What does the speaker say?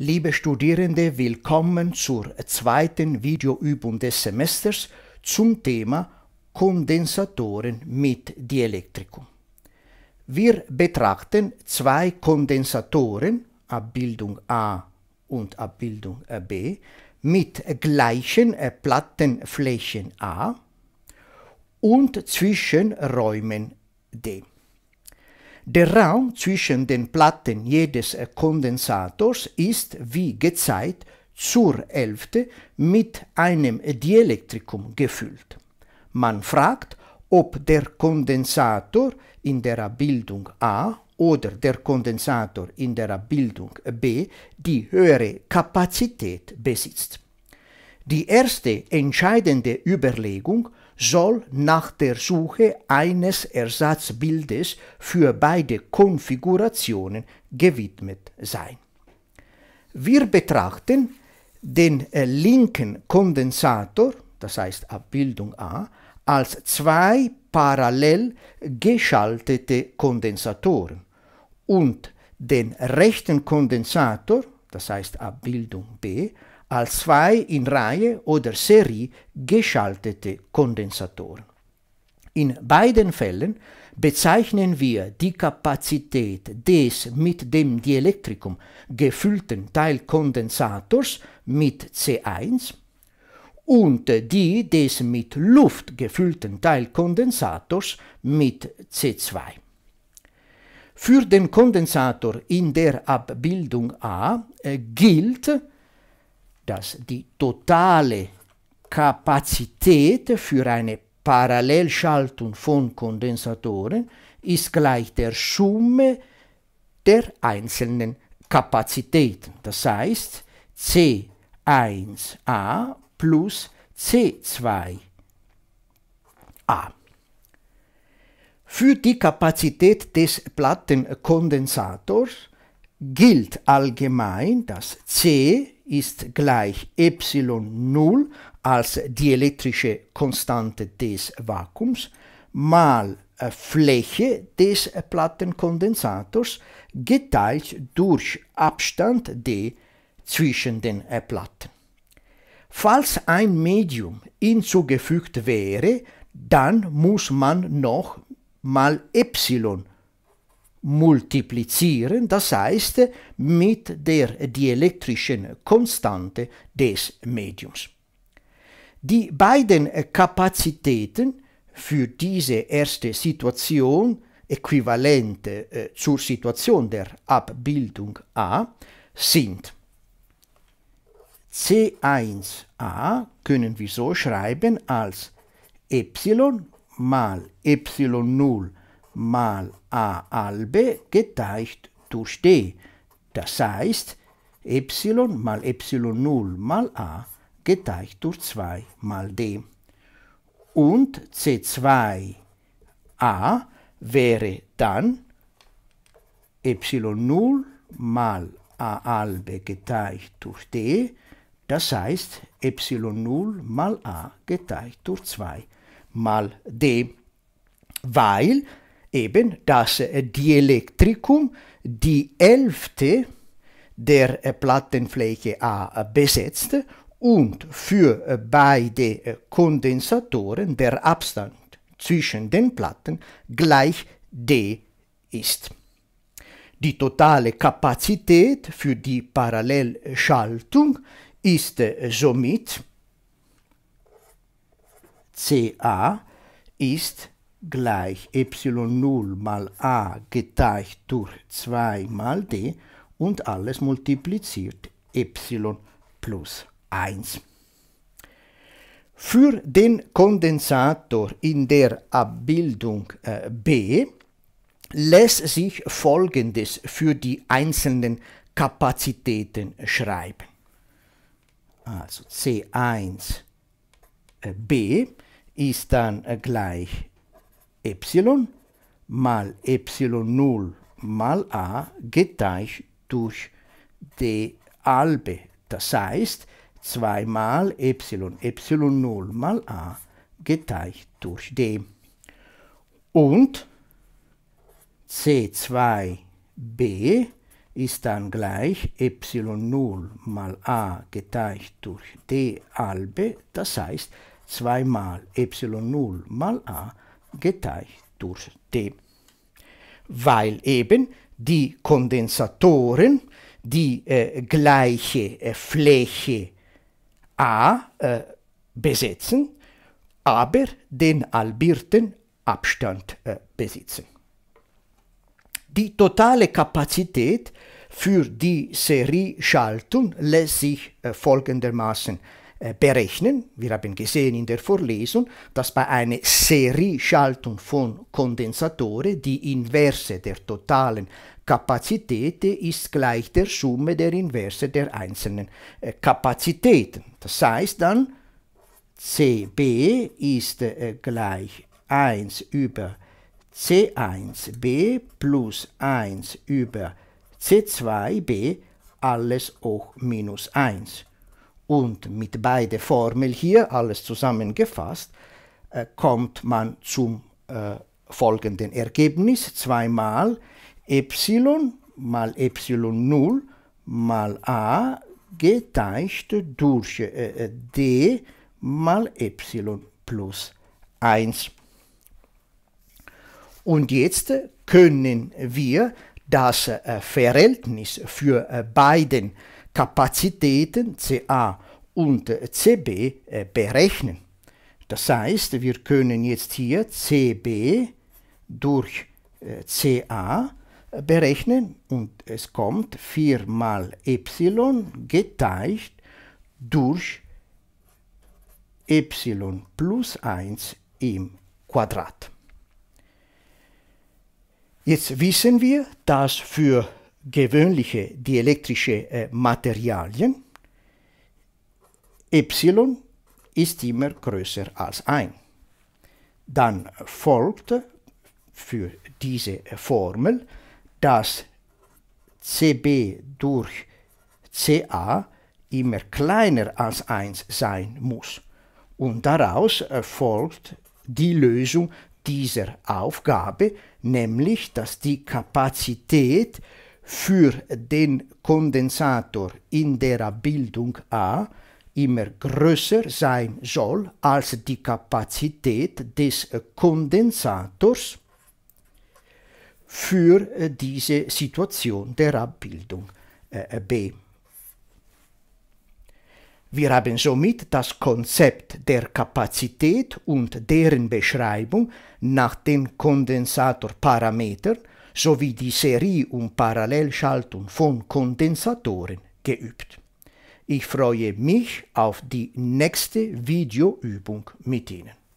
Liebe Studierende, willkommen zur zweiten Videoübung des Semesters zum Thema Kondensatoren mit Dielektrikum. Wir betrachten zwei Kondensatoren, Abbildung A und Abbildung B, mit gleichen äh, Plattenflächen A und zwischen Räumen D. Der Raum zwischen den Platten jedes Kondensators ist, wie gezeigt, zur Hälfte mit einem Dielektrikum gefüllt. Man fragt, ob der Kondensator in der Abbildung A oder der Kondensator in der Abbildung B die höhere Kapazität besitzt. Die erste entscheidende Überlegung soll nach der Suche eines Ersatzbildes für beide Konfigurationen gewidmet sein. Wir betrachten den äh, linken Kondensator, das heißt Abbildung A, als zwei parallel geschaltete Kondensatoren und den rechten Kondensator, das heißt Abbildung B, als zwei in Reihe oder Serie geschaltete Kondensatoren. In beiden Fällen bezeichnen wir die Kapazität des mit dem Dielektrikum gefüllten Teilkondensators mit C1 und die des mit Luft gefüllten Teilkondensators mit C2. Für den Kondensator in der Abbildung A äh, gilt dass die totale Kapazität für eine Parallelschaltung von Kondensatoren ist gleich der Summe der einzelnen Kapazitäten. Das heißt, C1a plus C2a. Für die Kapazität des Plattenkondensators gilt allgemein, dass C ist gleich ε0 als die elektrische Konstante des Vakuums mal äh, Fläche des Plattenkondensators geteilt durch Abstand d zwischen den äh, Platten. Falls ein Medium hinzugefügt wäre, dann muss man noch mal ε multiplizieren, das heißt mit der dielektrischen Konstante des Mediums. Die beiden Kapazitäten für diese erste Situation, äquivalent äh, zur Situation der Abbildung A, sind C1a können wir so schreiben als y mal y0 mal a halbe geteilt durch d. Das heißt, y mal y0 mal a geteilt durch 2 mal d. Und c2a wäre dann y0 mal a halbe geteilt durch d, das heißt y0 mal a geteilt durch 2 mal d, weil eben das äh, Dielektrikum die Hälfte der äh, Plattenfläche A äh, besetzt und für beide Kondensatoren der Abstand zwischen den Platten gleich d ist. Die totale Kapazität für die Parallelschaltung ist somit CA ist gleich y0 mal a geteilt durch 2 mal d und alles multipliziert y plus 1. Für den Kondensator in der Abbildung äh, B lässt sich Folgendes für die einzelnen Kapazitäten schreiben. Also C1b äh, ist dann äh, gleich Epsilon mal Epsilon 0 mal a geteilt durch D halbe. Das heißt, 2 mal y, y0 mal a geteilt durch d. Und c2b ist dann gleich Epsilon 0 mal a geteilt durch d Albe. Das heißt, 2 mal y0 mal a geteilt durch D. Weil eben die Kondensatoren die äh, gleiche äh, Fläche A äh, besetzen, aber den Albirten Abstand äh, besitzen. Die totale Kapazität für die Serieschaltung lässt sich äh, folgendermaßen äh, berechnen. Wir haben gesehen in der Vorlesung, dass bei einer Serie-Schaltung von Kondensatoren die Inverse der totalen Kapazität ist gleich der Summe der Inverse der einzelnen äh, Kapazitäten. Das heißt dann, CB ist äh, gleich 1 über C1b plus 1 über C2b alles hoch minus 1 und mit beide Formeln hier, alles zusammengefasst, äh, kommt man zum äh, folgenden Ergebnis. Zweimal y mal y0 mal a geteilt durch äh, d mal y plus 1. Und jetzt können wir das Verhältnis für beiden äh, Kapazitäten CA und CB äh, berechnen. Das heißt, wir können jetzt hier CB durch äh, CA äh, berechnen und es kommt 4 mal Epsilon geteilt durch Epsilon plus 1 im Quadrat. Jetzt wissen wir, dass für gewöhnliche dielektrische äh, Materialien, y ist immer größer als 1. Dann folgt für diese äh, Formel, dass CB durch CA immer kleiner als 1 sein muss. Und daraus äh, folgt die Lösung dieser Aufgabe, nämlich dass die Kapazität für den Kondensator in der Bildung A immer größer sein soll als die Kapazität des Kondensators für äh, diese Situation der Abbildung äh, B. Wir haben somit das Konzept der Kapazität und deren Beschreibung nach den Kondensatorparametern sowie die Serie- und Parallelschaltung von Kondensatoren geübt. Ich freue mich auf die nächste Videoübung mit Ihnen.